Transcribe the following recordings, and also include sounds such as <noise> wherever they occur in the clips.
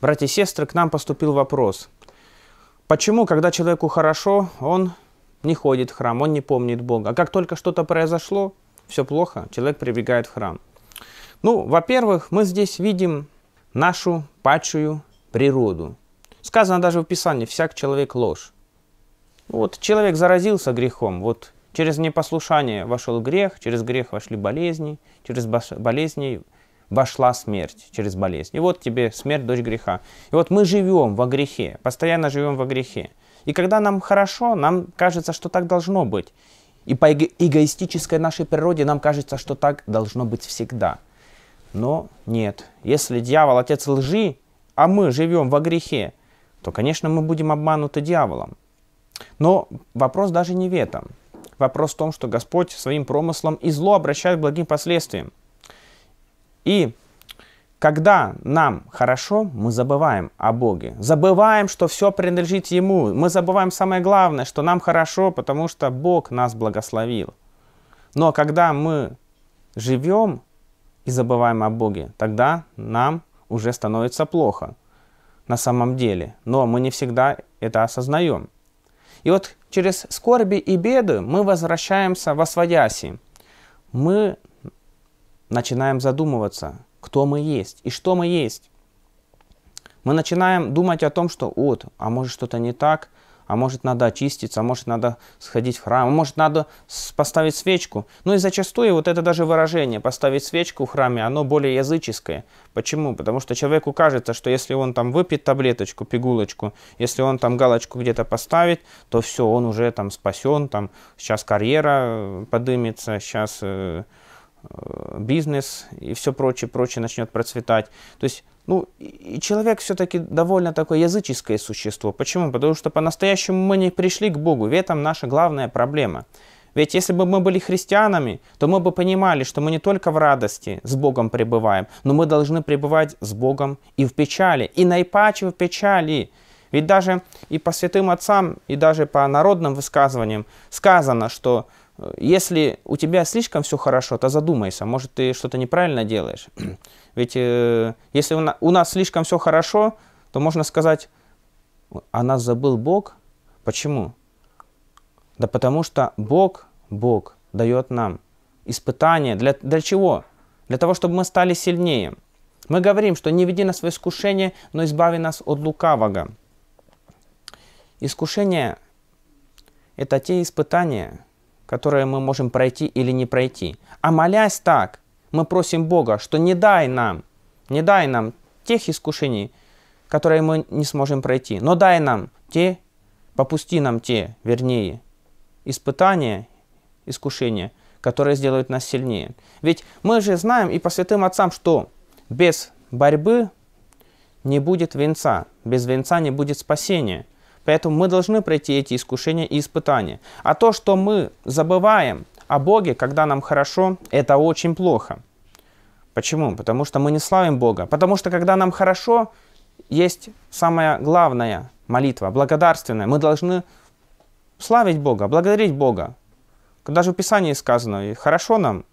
Братья и сестры, к нам поступил вопрос. Почему, когда человеку хорошо, он не ходит в храм, он не помнит Бога? А как только что-то произошло, все плохо, человек прибегает в храм. Ну, во-первых, мы здесь видим нашу падшую природу. Сказано даже в Писании, всяк человек ложь. Вот человек заразился грехом, вот Через непослушание вошел грех, через грех вошли болезни, через болезни вошла смерть через болезнь. И вот тебе смерть, дочь греха. И вот мы живем во грехе, постоянно живем во грехе. И когда нам хорошо, нам кажется, что так должно быть. И по эгоистической нашей природе нам кажется, что так должно быть всегда. Но нет. Если дьявол отец лжи, а мы живем во грехе, то, конечно, мы будем обмануты дьяволом. Но вопрос даже не в этом. Вопрос в том, что Господь своим промыслом и зло обращает к благим последствиям. И когда нам хорошо, мы забываем о Боге. Забываем, что все принадлежит Ему. Мы забываем самое главное, что нам хорошо, потому что Бог нас благословил. Но когда мы живем и забываем о Боге, тогда нам уже становится плохо на самом деле. Но мы не всегда это осознаем. И вот Через скорби и беды мы возвращаемся во свояси. Мы начинаем задумываться, кто мы есть и что мы есть. Мы начинаем думать о том, что вот, а может что-то не так, а может надо очиститься, а может надо сходить в храм, а может надо поставить свечку. Ну и зачастую вот это даже выражение «поставить свечку в храме», оно более языческое. Почему? Потому что человеку кажется, что если он там выпьет таблеточку, пигулочку, если он там галочку где-то поставит, то все, он уже там спасен, там сейчас карьера э, подымется, сейчас э, э, бизнес и все прочее, прочее начнет процветать. То есть ну, и человек все-таки довольно такое языческое существо. Почему? Потому что по-настоящему мы не пришли к Богу. В этом наша главная проблема. Ведь если бы мы были христианами, то мы бы понимали, что мы не только в радости с Богом пребываем, но мы должны пребывать с Богом и в печали, и наипаче в печали. Ведь даже и по святым отцам, и даже по народным высказываниям сказано, что если у тебя слишком все хорошо, то задумайся, может ты что-то неправильно делаешь. <clears throat> Ведь э, если у, на, у нас слишком все хорошо, то можно сказать, а нас забыл Бог. Почему? Да потому что Бог, Бог дает нам испытания. Для, для чего? Для того, чтобы мы стали сильнее. Мы говорим, что не веди нас в искушение, но избави нас от лукавого. Искушение – это те испытания, которые мы можем пройти или не пройти. А молясь так, мы просим Бога, что не дай нам, не дай нам тех искушений, которые мы не сможем пройти, но дай нам те, попусти нам те, вернее, испытания, искушения, которые сделают нас сильнее. Ведь мы же знаем и по святым отцам, что без борьбы не будет венца, без венца не будет спасения. Поэтому мы должны пройти эти искушения и испытания. А то, что мы забываем о Боге, когда нам хорошо, это очень плохо. Почему? Потому что мы не славим Бога. Потому что когда нам хорошо, есть самая главная молитва, благодарственная. Мы должны славить Бога, благодарить Бога. Даже в Писании сказано, хорошо нам,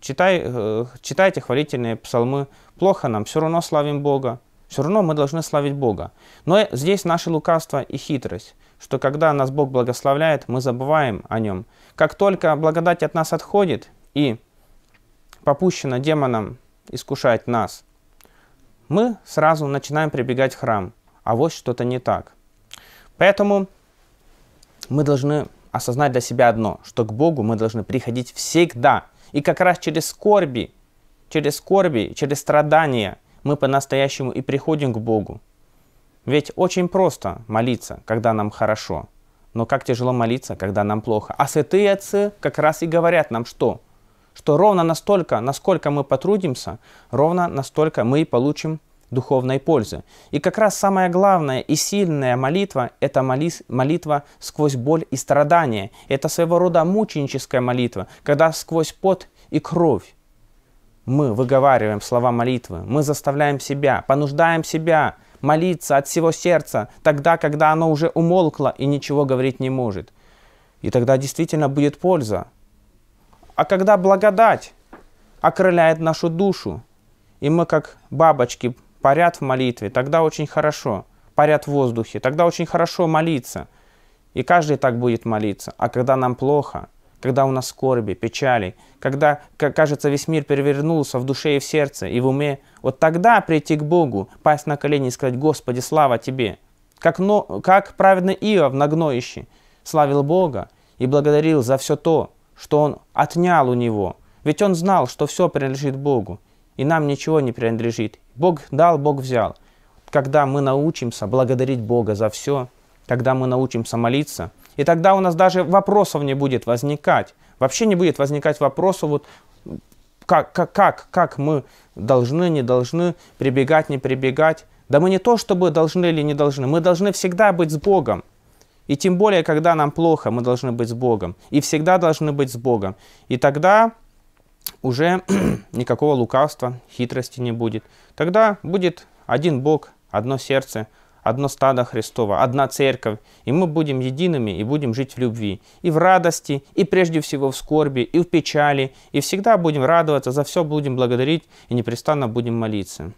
читай, э, читайте хвалительные псалмы, плохо нам, все равно славим Бога все равно мы должны славить Бога. Но здесь наше лукавство и хитрость, что когда нас Бог благословляет, мы забываем о нем. Как только благодать от нас отходит и попущена демоном искушать нас, мы сразу начинаем прибегать в храм, а вот что-то не так. Поэтому мы должны осознать для себя одно, что к Богу мы должны приходить всегда. И как раз через скорби, через скорби, через страдания – мы по-настоящему и приходим к Богу. Ведь очень просто молиться, когда нам хорошо, но как тяжело молиться, когда нам плохо. А святые отцы как раз и говорят нам, что? Что ровно настолько, насколько мы потрудимся, ровно настолько мы и получим духовной пользы. И как раз самая главная и сильная молитва – это молитва сквозь боль и страдания. Это своего рода мученическая молитва, когда сквозь пот и кровь мы выговариваем слова молитвы, мы заставляем себя, понуждаем себя молиться от всего сердца, тогда, когда оно уже умолкло и ничего говорить не может. И тогда действительно будет польза. А когда благодать окрыляет нашу душу, и мы как бабочки парят в молитве, тогда очень хорошо, парят в воздухе, тогда очень хорошо молиться. И каждый так будет молиться. А когда нам плохо – когда у нас скорби, печали, когда, кажется, весь мир перевернулся в душе и в сердце и в уме, вот тогда прийти к Богу, пасть на колени и сказать, «Господи, слава Тебе!» Как, но, как праведный Иов на гноище славил Бога и благодарил за все то, что он отнял у него. Ведь он знал, что все принадлежит Богу, и нам ничего не принадлежит. Бог дал, Бог взял. Когда мы научимся благодарить Бога за все, когда мы научимся молиться – и тогда у нас даже вопросов не будет возникать. Вообще не будет возникать вопросов, вот, как, как, как, как мы должны, не должны, прибегать, не прибегать. Да мы не то, чтобы должны или не должны, мы должны всегда быть с Богом. И тем более, когда нам плохо, мы должны быть с Богом. И всегда должны быть с Богом. И тогда уже <clears throat> никакого лукавства, хитрости не будет. Тогда будет один Бог, одно сердце – одно стадо Христово, одна церковь, и мы будем едиными и будем жить в любви, и в радости, и прежде всего в скорби, и в печали, и всегда будем радоваться, за все будем благодарить и непрестанно будем молиться.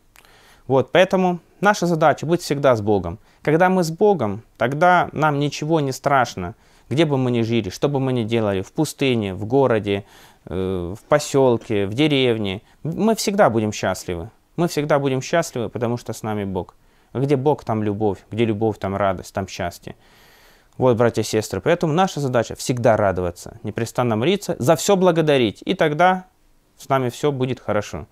Вот, поэтому наша задача быть всегда с Богом. Когда мы с Богом, тогда нам ничего не страшно, где бы мы ни жили, что бы мы ни делали, в пустыне, в городе, э, в поселке, в деревне, мы всегда будем счастливы. Мы всегда будем счастливы, потому что с нами Бог. Где Бог, там любовь. Где любовь, там радость, там счастье. Вот, братья и сестры, поэтому наша задача всегда радоваться, непрестанно мриться, за все благодарить, и тогда с нами все будет хорошо.